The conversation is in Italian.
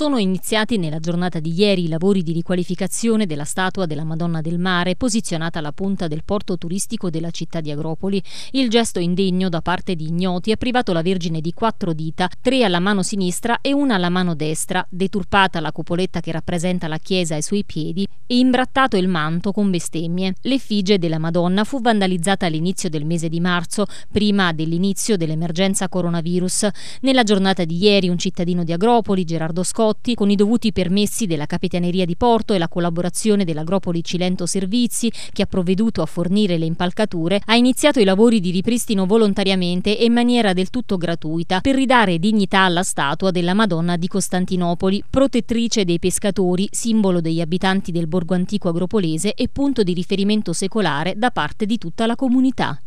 sono iniziati nella giornata di ieri i lavori di riqualificazione della statua della Madonna del Mare posizionata alla punta del porto turistico della città di Agropoli. Il gesto indegno da parte di ignoti ha privato la Vergine di quattro dita, tre alla mano sinistra e una alla mano destra, deturpata la cupoletta che rappresenta la chiesa ai suoi piedi e imbrattato il manto con bestemmie. L'effigie della Madonna fu vandalizzata all'inizio del mese di marzo, prima dell'inizio dell'emergenza coronavirus. Nella giornata di ieri un cittadino di Agropoli, Gerardo Scotti, Giotti, con i dovuti permessi della Capitaneria di Porto e la collaborazione dell'Agropoli Cilento Servizi, che ha provveduto a fornire le impalcature, ha iniziato i lavori di ripristino volontariamente e in maniera del tutto gratuita per ridare dignità alla statua della Madonna di Costantinopoli, protettrice dei pescatori, simbolo degli abitanti del borgo antico agropolese e punto di riferimento secolare da parte di tutta la comunità.